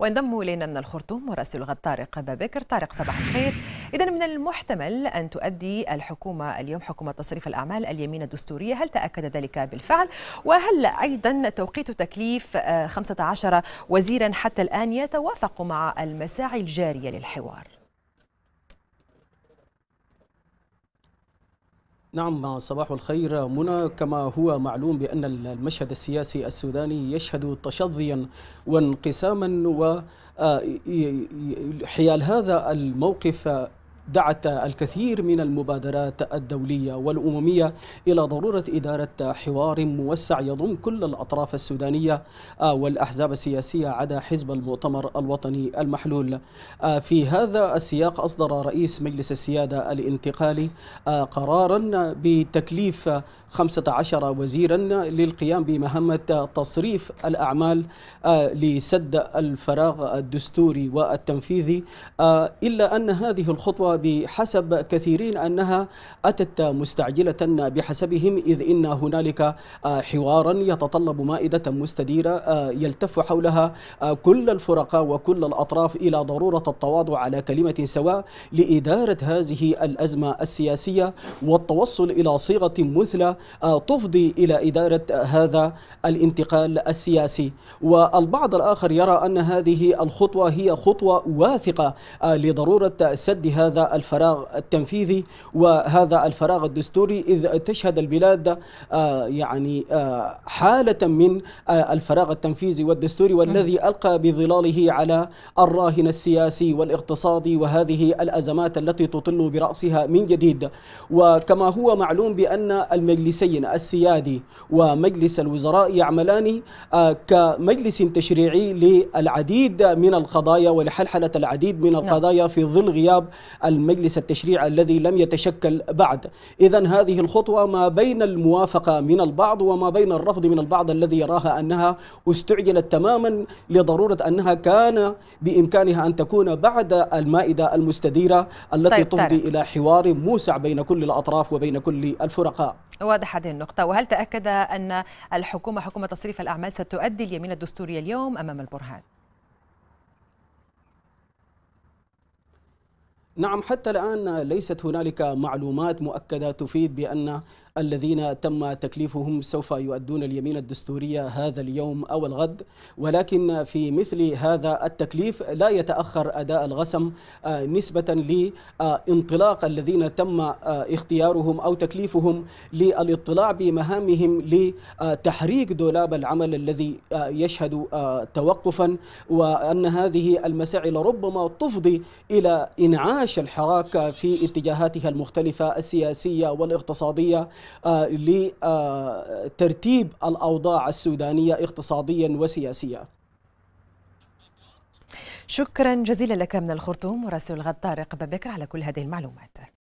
وينضم الينا من الخرطوم مراسل الغد طارق بابكر طارق صباح الخير اذا من المحتمل ان تؤدي الحكومه اليوم حكومه تصريف الاعمال اليمين الدستوريه هل تاكد ذلك بالفعل وهل ايضا توقيت تكليف 15 آه، وزيرا حتى الان يتوافق مع المساعي الجاريه للحوار نعم صباح الخير منى كما هو معلوم بأن المشهد السياسي السوداني يشهد تشظيا وانقساما وحيال آه، هذا الموقف دعت الكثير من المبادرات الدولية والأممية إلى ضرورة إدارة حوار موسع يضم كل الأطراف السودانية آه، والأحزاب السياسية عدا حزب المؤتمر الوطني المحلول آه، في هذا السياق أصدر رئيس مجلس السيادة الانتقالي آه، قرارا بتكليف 15 وزيرا للقيام بمهمة تصريف الأعمال لسد الفراغ الدستوري والتنفيذي إلا أن هذه الخطوة بحسب كثيرين أنها أتت مستعجلة بحسبهم إذ إن هنالك آه، حوارا يتطلب مائدة مستديرة آه، يلتف حولها آه، كل الفرقاء وكل الأطراف إلى ضرورة التواضع على كلمة سواء لإدارة هذه الأزمة السياسية والتوصل إلى صيغة مثلى تفضي إلى إدارة هذا الانتقال السياسي والبعض الآخر يرى أن هذه الخطوة هي خطوة واثقة لضرورة سد هذا الفراغ التنفيذي وهذا الفراغ الدستوري إذ تشهد البلاد آه، يعني آه، حالة من آه، الفراغ التنفيذي والدستوري والذي ألقى بظلاله على الراهن السياسي والاقتصادي وهذه الأزمات التي تطل برأسها من جديد وكما هو معلوم بأن المجلسين السيادي ومجلس الوزراء يعملان كمجلس تشريعي للعديد من القضايا ولحلحلة العديد من نعم. القضايا في ظل غياب المجلس التشريعي الذي لم يتشكل بعد إذا هذه الخطوة ما بين الموافقة من البعض وما بين الرفض من البعض الذي يراها أنها استعجلت تماما لضرورة أنها كان بإمكانها أن تكون بعد المائدة المستديرة التي طيب تفضي طيب. إلى حوار موسع بين كل الأطراف وبين كل الفرقاء واضح هذه النقطة وهل تأكد أن الحكومة حكومة تصريف الأعمال ستؤدي اليمين الدستوري اليوم أمام البرهان؟ نعم حتى الآن ليست هنالك معلومات مؤكدة تفيد بأن الذين تم تكليفهم سوف يؤدون اليمين الدستورية هذا اليوم أو الغد ولكن في مثل هذا التكليف لا يتأخر أداء الغسم آه، نسبة لانطلاق الذين تم آه، اختيارهم أو تكليفهم للاطلاع بمهامهم لتحريك دولاب العمل الذي آه، يشهد توقفا وأن هذه المساعي لربما تفضي إلى إنعاش الحراك في اتجاهاتها المختلفة السياسية والاقتصادية آه، لترتيب الأوضاع السودانية اقتصاديا وسياسيا شكرا جزيلا لك من الخرطوم مراسل الغد طارق بابكر على كل هذه المعلومات